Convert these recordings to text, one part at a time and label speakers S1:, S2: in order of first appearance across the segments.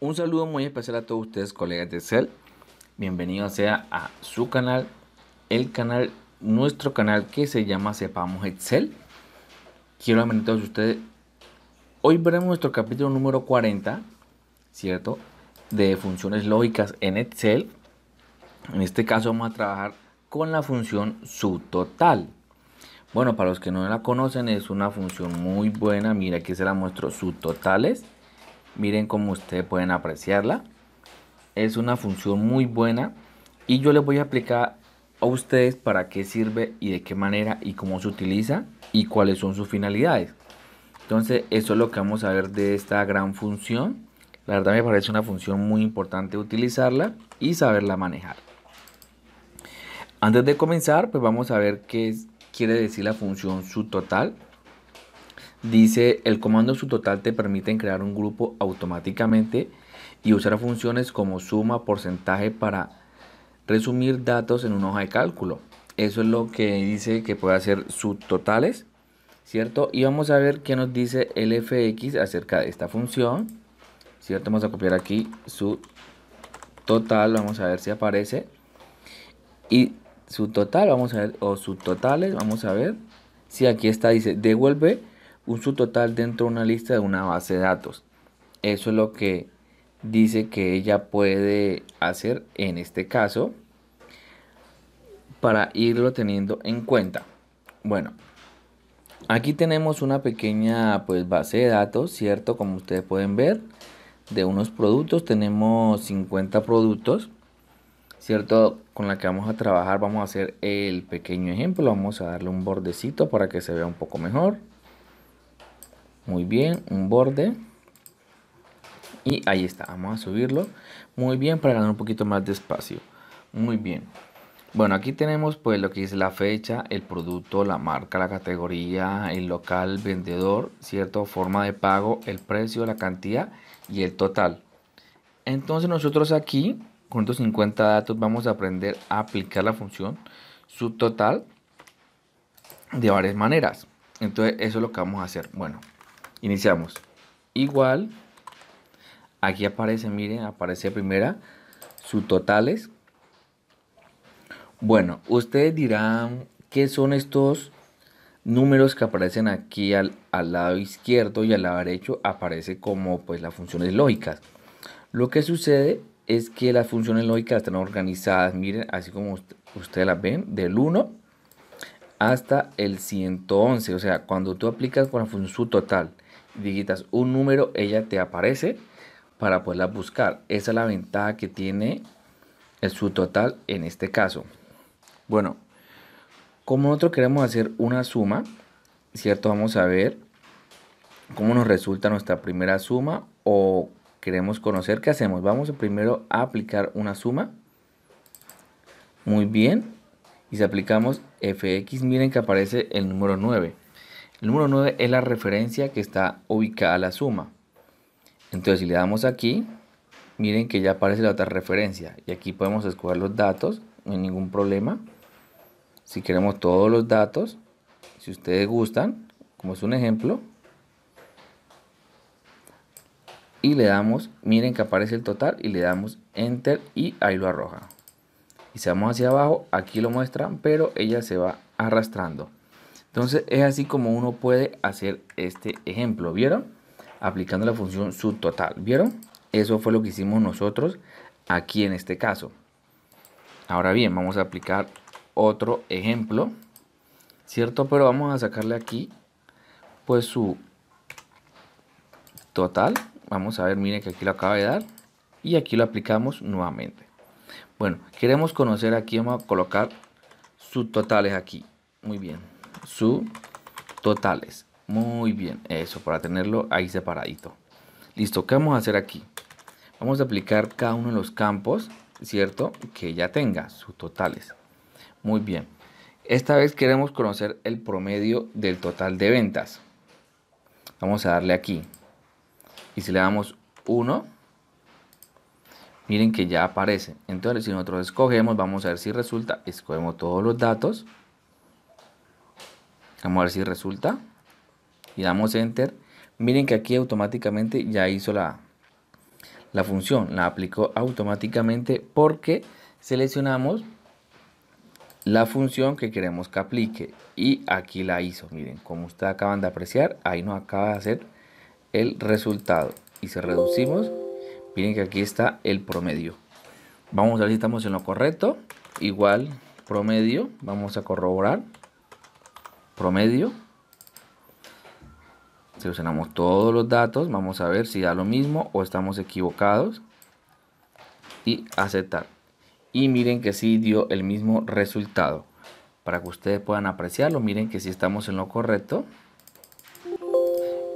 S1: Un saludo muy especial a todos ustedes, colegas de Excel Bienvenidos sea a su canal, el canal, nuestro canal que se llama Sepamos Excel. Quiero a todos ustedes. Hoy veremos nuestro capítulo número 40, ¿cierto? De funciones lógicas en Excel. En este caso vamos a trabajar con la función subtotal. Bueno, para los que no la conocen, es una función muy buena. Mira, aquí se la muestro subtotales. Miren cómo ustedes pueden apreciarla. Es una función muy buena y yo les voy a explicar a ustedes para qué sirve y de qué manera y cómo se utiliza y cuáles son sus finalidades. Entonces eso es lo que vamos a ver de esta gran función. La verdad me parece una función muy importante utilizarla y saberla manejar. Antes de comenzar, pues vamos a ver qué quiere decir la función total Dice, el comando subtotal te permite crear un grupo automáticamente y usar funciones como suma, porcentaje para resumir datos en una hoja de cálculo. Eso es lo que dice que puede hacer subtotales, ¿cierto? Y vamos a ver qué nos dice el fx acerca de esta función, ¿cierto? Vamos a copiar aquí subtotal, vamos a ver si aparece. Y subtotal, vamos a ver, o subtotales, vamos a ver. Si aquí está, dice, devuelve un total dentro de una lista de una base de datos. Eso es lo que dice que ella puede hacer en este caso para irlo teniendo en cuenta. Bueno, aquí tenemos una pequeña pues base de datos, ¿cierto? Como ustedes pueden ver, de unos productos tenemos 50 productos, ¿cierto? Con la que vamos a trabajar, vamos a hacer el pequeño ejemplo, vamos a darle un bordecito para que se vea un poco mejor. Muy bien, un borde. Y ahí está, vamos a subirlo. Muy bien, para ganar un poquito más de espacio. Muy bien. Bueno, aquí tenemos pues lo que dice la fecha, el producto, la marca, la categoría, el local, vendedor, cierto, forma de pago, el precio, la cantidad y el total. Entonces nosotros aquí, con estos 50 datos, vamos a aprender a aplicar la función subtotal de varias maneras. Entonces eso es lo que vamos a hacer. Bueno, Iniciamos. Igual. Aquí aparece, miren, aparece primera su totales. Bueno, ustedes dirán, ¿qué son estos números que aparecen aquí al, lado izquierdo y al lado derecho? Aparece como pues las funciones lógicas. Lo que sucede es que las funciones lógicas están organizadas, miren, así como ustedes las ven, del 1 hasta el 111. O sea, cuando tú aplicas con la función total digitas un número, ella te aparece para poderla buscar. Esa es la ventaja que tiene el subtotal en este caso. Bueno, como nosotros queremos hacer una suma, ¿cierto? Vamos a ver cómo nos resulta nuestra primera suma o queremos conocer qué hacemos. Vamos primero a aplicar una suma. Muy bien. Y si aplicamos fx, miren que aparece el número 9. El número 9 es la referencia que está ubicada a la suma. Entonces, si le damos aquí, miren que ya aparece la otra referencia. Y aquí podemos escoger los datos, no hay ningún problema. Si queremos todos los datos, si ustedes gustan, como es un ejemplo. Y le damos, miren que aparece el total y le damos Enter y ahí lo arroja. Y si vamos hacia abajo, aquí lo muestran, pero ella se va arrastrando. Entonces es así como uno puede hacer este ejemplo, ¿vieron? Aplicando la función subtotal, ¿vieron? Eso fue lo que hicimos nosotros aquí en este caso. Ahora bien, vamos a aplicar otro ejemplo, ¿cierto? Pero vamos a sacarle aquí, pues su total. Vamos a ver, miren que aquí lo acaba de dar. Y aquí lo aplicamos nuevamente. Bueno, queremos conocer aquí, vamos a colocar subtotales aquí. Muy bien su totales. Muy bien, eso, para tenerlo ahí separadito. Listo, ¿qué vamos a hacer aquí? Vamos a aplicar cada uno de los campos, ¿cierto? Que ya tenga sus totales. Muy bien. Esta vez queremos conocer el promedio del total de ventas. Vamos a darle aquí. Y si le damos 1, miren que ya aparece. Entonces, si nosotros escogemos, vamos a ver si resulta. Escogemos todos los datos. Vamos a ver si resulta. Y damos enter. Miren que aquí automáticamente ya hizo la, la función. La aplicó automáticamente porque seleccionamos la función que queremos que aplique. Y aquí la hizo. Miren, como ustedes acaban de apreciar, ahí nos acaba de hacer el resultado. Y si reducimos, miren que aquí está el promedio. Vamos a ver si estamos en lo correcto. Igual promedio, vamos a corroborar promedio. Seleccionamos todos los datos, vamos a ver si da lo mismo o estamos equivocados. Y aceptar. Y miren que si dio el mismo resultado. Para que ustedes puedan apreciarlo, miren que si estamos en lo correcto.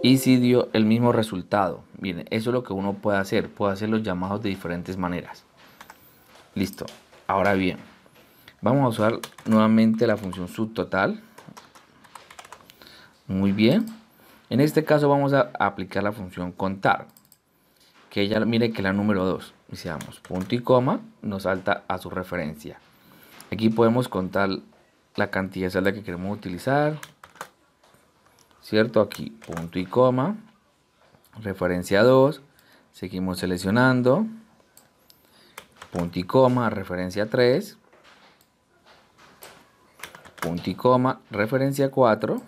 S1: Y si dio el mismo resultado. Miren, eso es lo que uno puede hacer. Puede hacer los llamados de diferentes maneras. Listo. Ahora bien, vamos a usar nuevamente la función subtotal. Muy bien. En este caso vamos a aplicar la función contar. Que ella mire que la número 2. Iniciamos punto y coma, nos salta a su referencia. Aquí podemos contar la cantidad de celda que queremos utilizar. ¿Cierto? Aquí punto y coma. Referencia 2. Seguimos seleccionando. Punto y coma, referencia 3. Punto y coma, referencia 4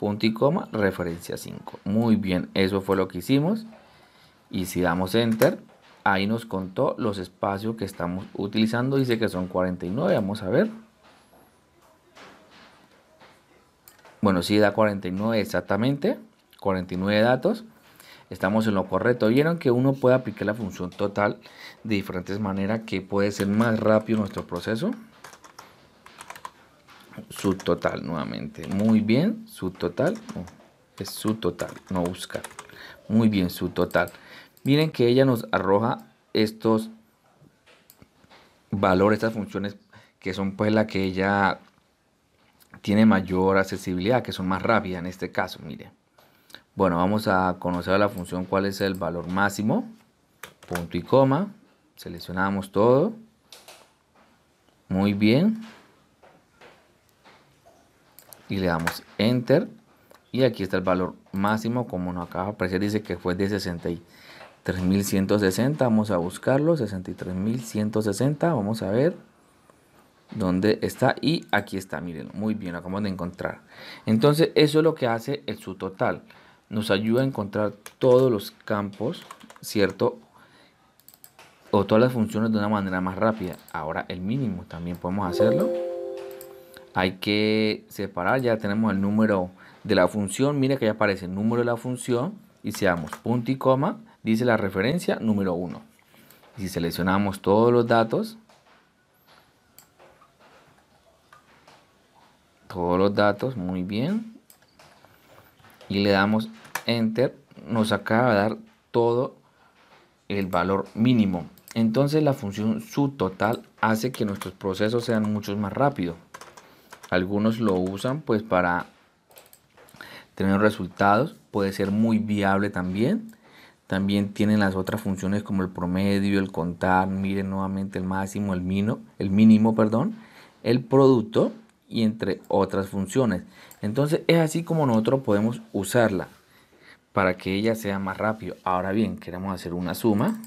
S1: punto y coma, referencia 5. Muy bien, eso fue lo que hicimos. Y si damos enter, ahí nos contó los espacios que estamos utilizando. Dice que son 49, vamos a ver. Bueno, sí da 49 exactamente, 49 datos. Estamos en lo correcto. Vieron que uno puede aplicar la función total de diferentes maneras que puede ser más rápido nuestro proceso subtotal nuevamente. Muy bien, subtotal. total oh, es subtotal, no busca Muy bien, subtotal. Miren que ella nos arroja estos valores, estas funciones que son pues la que ella tiene mayor accesibilidad, que son más rápidas en este caso, miren. Bueno, vamos a conocer la función cuál es el valor máximo, punto y coma, seleccionamos todo, muy bien, y le damos enter y aquí está el valor máximo como no acaba de aparecer dice que fue de 63.160 vamos a buscarlo 63.160 vamos a ver dónde está y aquí está miren muy bien lo acabamos de encontrar entonces eso es lo que hace el subtotal nos ayuda a encontrar todos los campos cierto o todas las funciones de una manera más rápida ahora el mínimo también podemos hacerlo hay que separar, ya tenemos el número de la función, mira que ya aparece el número de la función y seamos punto y coma, dice la referencia número 1. si seleccionamos todos los datos, todos los datos, muy bien, y le damos enter, nos acaba de dar todo el valor mínimo. Entonces la función subtotal hace que nuestros procesos sean muchos más rápidos. Algunos lo usan pues para tener resultados. Puede ser muy viable también. También tienen las otras funciones como el promedio, el contar, miren nuevamente el máximo, el mínimo, el mínimo, perdón, el producto y entre otras funciones. Entonces es así como nosotros podemos usarla para que ella sea más rápido. Ahora bien, queremos hacer una suma.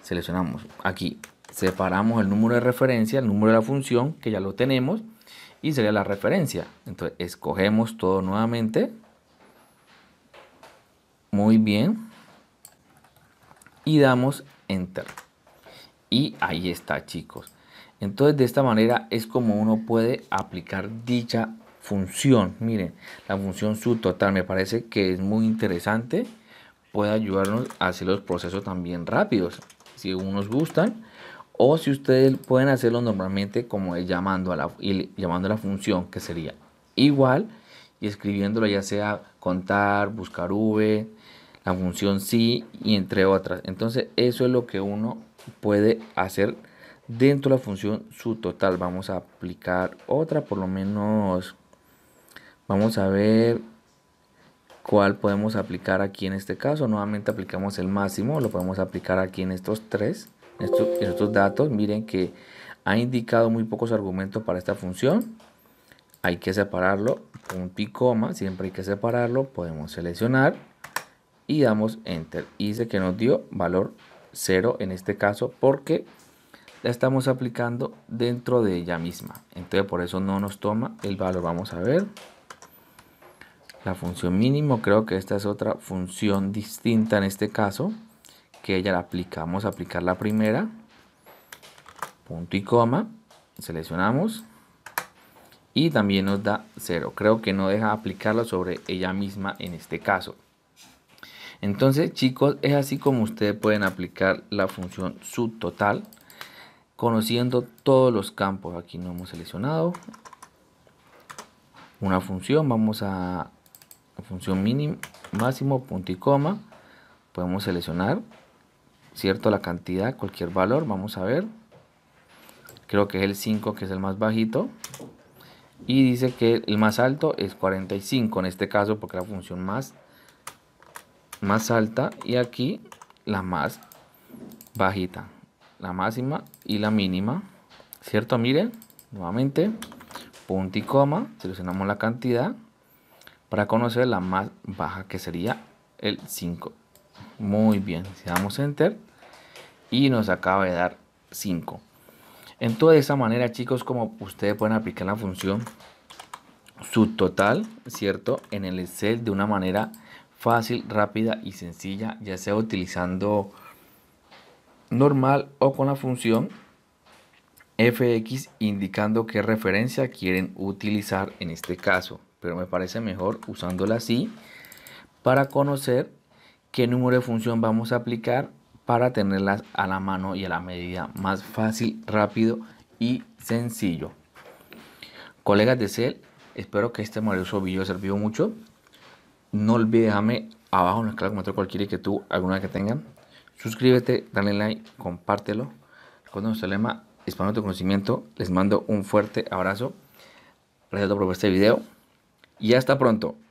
S1: Seleccionamos aquí separamos el número de referencia, el número de la función, que ya lo tenemos, y sería la referencia. Entonces, escogemos todo nuevamente. Muy bien. Y damos Enter. Y ahí está, chicos. Entonces, de esta manera es como uno puede aplicar dicha función. Miren, la función subtotal me parece que es muy interesante. Puede ayudarnos a hacer los procesos también rápidos. Si unos gustan, o si ustedes pueden hacerlo normalmente como llamando a la, llamando la función, que sería igual, y escribiéndolo ya sea contar, buscar v, la función sí y entre otras. Entonces eso es lo que uno puede hacer dentro de la función su total. Vamos a aplicar otra, por lo menos vamos a ver cuál podemos aplicar aquí en este caso. Nuevamente aplicamos el máximo, lo podemos aplicar aquí en estos tres estos, datos, miren que ha indicado muy pocos argumentos para esta función. Hay que separarlo, punto y coma, siempre hay que separarlo. Podemos seleccionar y damos Enter. Y dice que nos dio valor 0 en este caso porque la estamos aplicando dentro de ella misma. Entonces por eso no nos toma el valor. Vamos a ver. La función mínimo, creo que esta es otra función distinta en este caso que ella la aplicamos, Vamos a aplicar la primera, punto y coma, seleccionamos y también nos da 0. Creo que no deja aplicarla sobre ella misma en este caso. Entonces chicos, es así como ustedes pueden aplicar la función subtotal conociendo todos los campos. Aquí no hemos seleccionado una función, vamos a función mínimo, máximo, punto y coma. Podemos seleccionar ¿cierto? La cantidad, cualquier valor, vamos a ver. Creo que es el 5 que es el más bajito. Y dice que el más alto es 45 en este caso porque la función más, más alta y aquí la más bajita. La máxima y la mínima, ¿cierto? Miren, nuevamente, punto y coma, seleccionamos la cantidad para conocer la más baja que sería el 5. Muy bien, si damos enter, y nos acaba de dar 5. En toda esa manera chicos como ustedes pueden aplicar la función subtotal, ¿cierto? En el Excel de una manera fácil, rápida y sencilla, ya sea utilizando normal o con la función fx indicando qué referencia quieren utilizar en este caso. Pero me parece mejor usándola así para conocer qué número de función vamos a aplicar para tenerlas a la mano y a la medida más fácil, rápido y sencillo. Colegas de CEL, espero que este maravilloso video servido mucho. No olvides dejarme abajo en la escala de cualquiera que tú, alguna que tengan. Suscríbete, dale like, compártelo. Recuerda nuestro lema, Hispano tu conocimiento. Les mando un fuerte abrazo. Gracias por ver este video. Y hasta pronto.